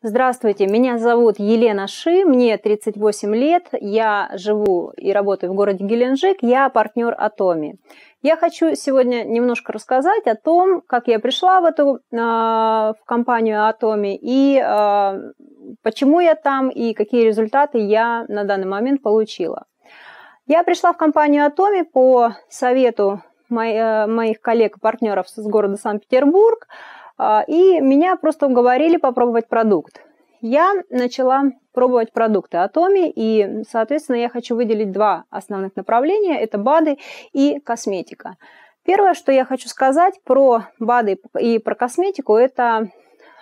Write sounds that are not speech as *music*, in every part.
Здравствуйте, меня зовут Елена Ши, мне 38 лет, я живу и работаю в городе Геленджик, я партнер Атоми. Я хочу сегодня немножко рассказать о том, как я пришла в эту а, в компанию Атоми и а, почему я там и какие результаты я на данный момент получила. Я пришла в компанию Атоми по совету э, моих коллег и партнеров с города Санкт-Петербург. А, и меня просто уговорили попробовать продукт. Я начала пробовать продукты Атоми, и, соответственно, я хочу выделить два основных направления. Это БАДы и косметика. Первое, что я хочу сказать про БАДы и про косметику, это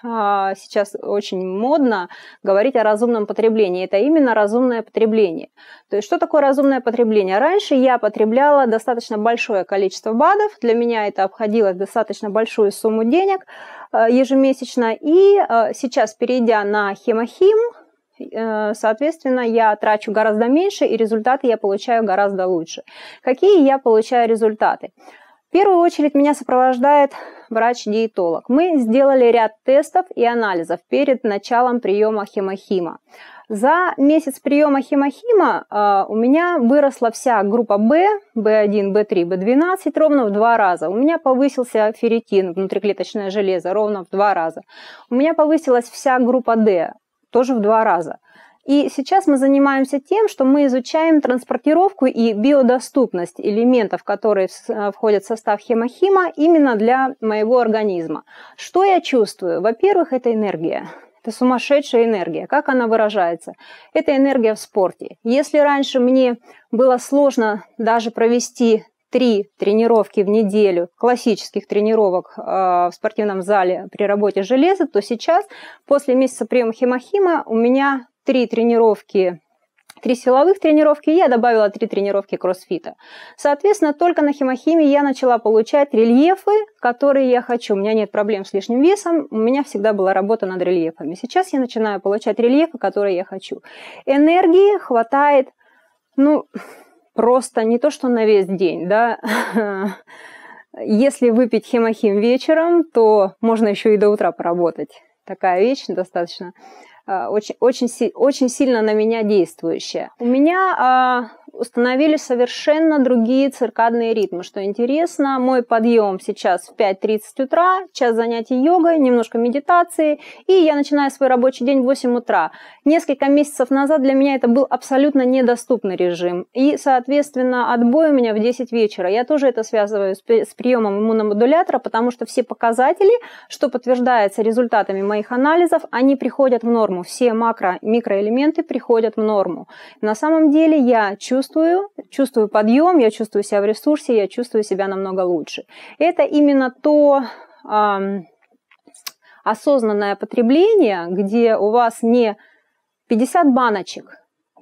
а, сейчас очень модно говорить о разумном потреблении. Это именно разумное потребление. То есть что такое разумное потребление? Раньше я потребляла достаточно большое количество БАДов, для меня это обходилось достаточно большую сумму денег а, ежемесячно, и а, сейчас, перейдя на хемохим, э, соответственно, я трачу гораздо меньше, и результаты я получаю гораздо лучше. Какие я получаю результаты? В первую очередь меня сопровождает врач-диетолог. Мы сделали ряд тестов и анализов перед началом приема химохима. За месяц приема химохима а, у меня выросла вся группа B, b 1 b 3 b 12 ровно в два раза. У меня повысился ферритин, внутриклеточное железо, ровно в два раза. У меня повысилась вся группа D, тоже в два раза. И сейчас мы занимаемся тем, что мы изучаем транспортировку и биодоступность элементов, которые э, входят в состав хемохима, именно для моего организма. Что я чувствую? Во-первых, это энергия. Это сумасшедшая энергия. Как она выражается? Это энергия в спорте. Если раньше мне было сложно даже провести три тренировки в неделю, классических тренировок э, в спортивном зале при работе железа, то сейчас после месяца приема химохима у меня три тренировки три силовых тренировки, я добавила три тренировки кроссфита. Соответственно, только на химохимии я начала получать рельефы, которые я хочу. У меня нет проблем с лишним весом, у меня всегда была работа над рельефами. Сейчас я начинаю получать рельефы, которые я хочу. Энергии хватает, ну, просто не то, что на весь день, да, если выпить химохим вечером, то можно еще и до утра поработать. Такая вещь достаточно Э, очень, очень, очень сильно на меня действующее. У меня а, установили совершенно другие циркадные ритмы. Что интересно, мой подъем сейчас в 5.30 утра, час занятий йогой, немножко медитации, и я начинаю свой рабочий день в 8 утра. Несколько месяцев назад для меня это был абсолютно недоступный режим. И, соответственно, отбой у меня в 10 вечера. Я тоже это связываю с, с приемом иммуномодулятора, потому что все показатели, что подтверждается результатами моих анализов, они приходят в норму. Все макро-микроэлементы приходят в норму. На самом деле я чувствую чувствую, чувствую подъем, я чувствую себя в ресурсе, я чувствую себя намного лучше. Это именно то э, осознанное потребление, где у вас не 50 баночек,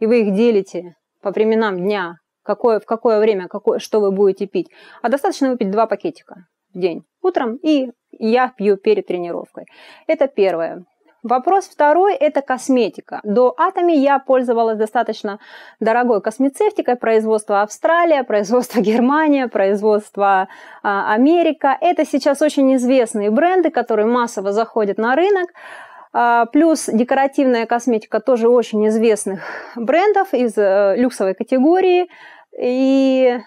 и вы их делите по временам дня, какое, в какое время, какое, что вы будете пить, а достаточно выпить два пакетика в день утром, и я пью перед тренировкой. Это первое. Вопрос второй – это косметика. До Атоми я пользовалась достаточно дорогой космецевтикой, производство Австралия, производство *laughs* Германия, производство а, Америка. Это сейчас очень известные бренды, которые массово заходят на рынок. А, плюс декоративная косметика тоже очень известных брендов из э, люксовой категории. И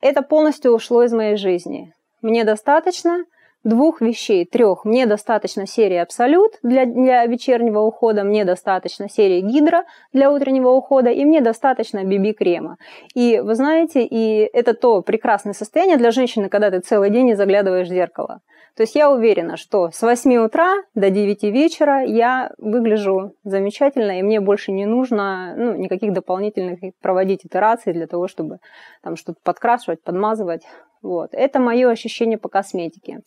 это полностью ушло из моей жизни. Мне достаточно, двух вещей, трех. Мне достаточно серии «Абсолют» для, для вечернего ухода, мне достаточно серии «Гидра» для утреннего ухода, и мне достаточно Биби крема И вы знаете, и это то прекрасное состояние для женщины, когда ты целый день не заглядываешь в зеркало. То есть я уверена, что с 8 утра до 9 вечера я выгляжу замечательно, и мне больше не нужно ну, никаких дополнительных проводить итераций для того, чтобы там что-то подкрашивать, подмазывать. Вот. Это мое ощущение по косметике.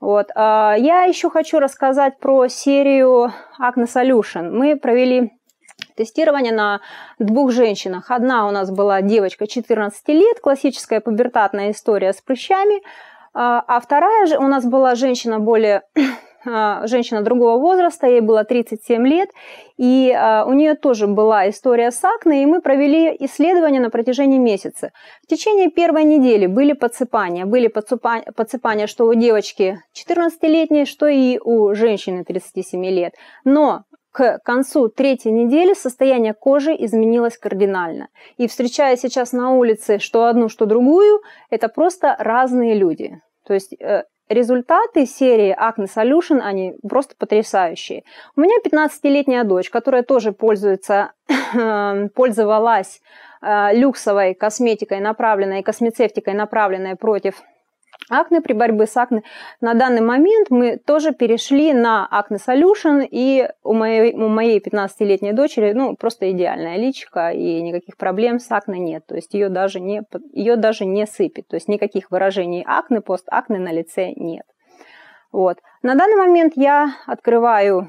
Вот. А, я еще хочу рассказать про серию Acne Solution. Мы провели тестирование на двух женщинах. Одна у нас была девочка 14 лет, классическая пубертатная история с прыщами, а, а вторая же у нас была женщина более а, женщина другого возраста, ей было 37 лет, и а, у нее тоже была история с акне, и мы провели исследование на протяжении месяца. В течение первой недели были подсыпания, были подсыпания что у девочки 14-летней, что и у женщины 37 лет. Но к концу третьей недели состояние кожи изменилось кардинально. И встречая сейчас на улице что одну, что другую, это просто разные люди. То есть э, результаты серии Acne Solution, они просто потрясающие. У меня 15-летняя дочь, которая тоже пользуется, *laughs* пользовалась э, люксовой косметикой, направленной, космецевтикой, направленной против акне, при борьбе с акне. На данный момент мы тоже перешли на акне Solution, и у моей, у моей 15-летней дочери ну, просто идеальная личика, и никаких проблем с акне нет. То есть ее даже не, ее даже не сыпет. То есть никаких выражений акне, пост акне на лице нет. Вот. На данный момент я открываю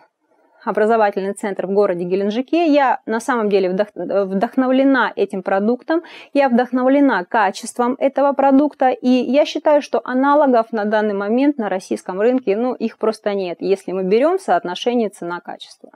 образовательный центр в городе Геленджике. Я на самом деле вдох... вдохновлена этим продуктом, я вдохновлена качеством этого продукта, и я считаю, что аналогов на данный момент на российском рынке, ну, их просто нет, если мы берем соотношение цена-качество.